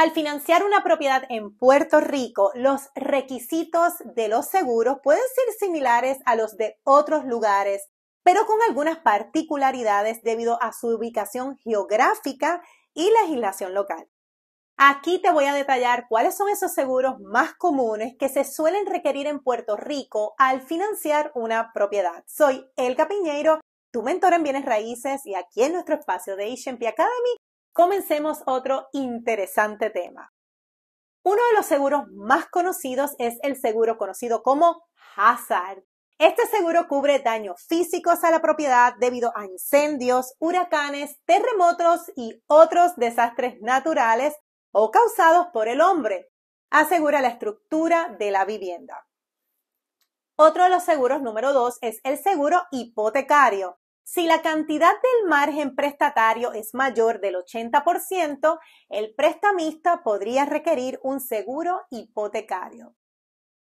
Al financiar una propiedad en Puerto Rico, los requisitos de los seguros pueden ser similares a los de otros lugares, pero con algunas particularidades debido a su ubicación geográfica y legislación local. Aquí te voy a detallar cuáles son esos seguros más comunes que se suelen requerir en Puerto Rico al financiar una propiedad. Soy El Piñeiro, tu mentor en bienes raíces y aquí en nuestro espacio de HMP Academy comencemos otro interesante tema. Uno de los seguros más conocidos es el seguro conocido como Hazard. Este seguro cubre daños físicos a la propiedad debido a incendios, huracanes, terremotos y otros desastres naturales o causados por el hombre. Asegura la estructura de la vivienda. Otro de los seguros número dos es el seguro hipotecario. Si la cantidad del margen prestatario es mayor del 80%, el prestamista podría requerir un seguro hipotecario.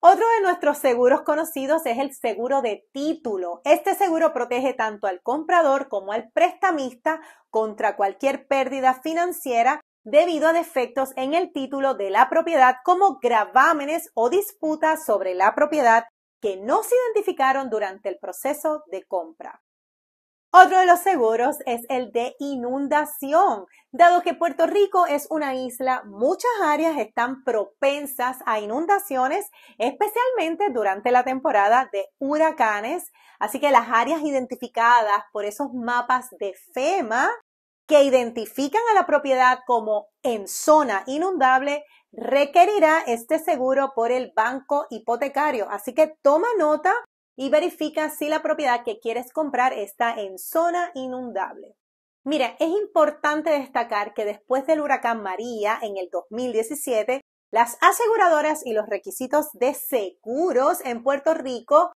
Otro de nuestros seguros conocidos es el seguro de título. Este seguro protege tanto al comprador como al prestamista contra cualquier pérdida financiera debido a defectos en el título de la propiedad como gravámenes o disputas sobre la propiedad que no se identificaron durante el proceso de compra. Otro de los seguros es el de inundación. Dado que Puerto Rico es una isla, muchas áreas están propensas a inundaciones, especialmente durante la temporada de huracanes. Así que las áreas identificadas por esos mapas de FEMA que identifican a la propiedad como en zona inundable requerirá este seguro por el banco hipotecario. Así que toma nota y verifica si la propiedad que quieres comprar está en zona inundable. Mira, es importante destacar que después del huracán María en el 2017, las aseguradoras y los requisitos de seguros en Puerto Rico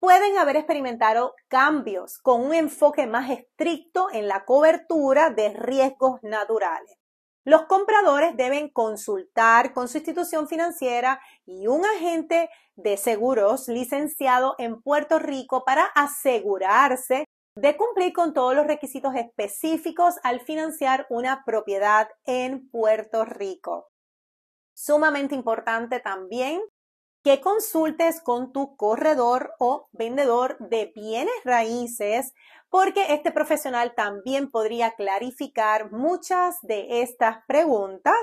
pueden haber experimentado cambios con un enfoque más estricto en la cobertura de riesgos naturales. Los compradores deben consultar con su institución financiera y un agente de seguros licenciado en Puerto Rico para asegurarse de cumplir con todos los requisitos específicos al financiar una propiedad en Puerto Rico. Sumamente importante también que consultes con tu corredor o vendedor de bienes raíces porque este profesional también podría clarificar muchas de estas preguntas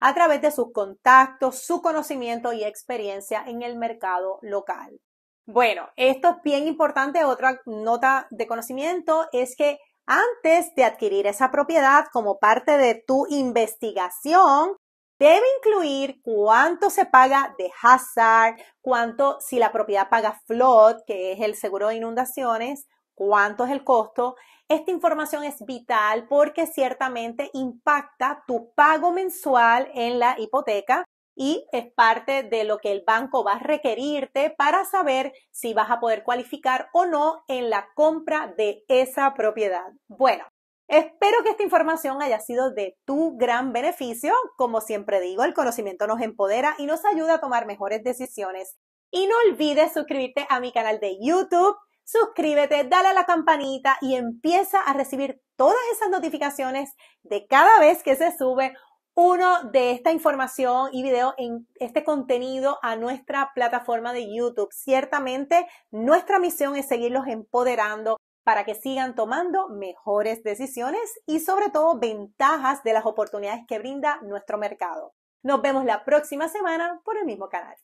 a través de sus contactos, su conocimiento y experiencia en el mercado local. Bueno, esto es bien importante. Otra nota de conocimiento es que antes de adquirir esa propiedad como parte de tu investigación, debe incluir cuánto se paga de hazard, cuánto si la propiedad paga flood, que es el seguro de inundaciones, cuánto es el costo. Esta información es vital porque ciertamente impacta tu pago mensual en la hipoteca y es parte de lo que el banco va a requerirte para saber si vas a poder cualificar o no en la compra de esa propiedad. Bueno, Espero que esta información haya sido de tu gran beneficio. Como siempre digo, el conocimiento nos empodera y nos ayuda a tomar mejores decisiones. Y no olvides suscribirte a mi canal de YouTube, suscríbete, dale a la campanita y empieza a recibir todas esas notificaciones de cada vez que se sube uno de esta información y video en este contenido a nuestra plataforma de YouTube. Ciertamente, nuestra misión es seguirlos empoderando para que sigan tomando mejores decisiones y sobre todo ventajas de las oportunidades que brinda nuestro mercado. Nos vemos la próxima semana por el mismo canal.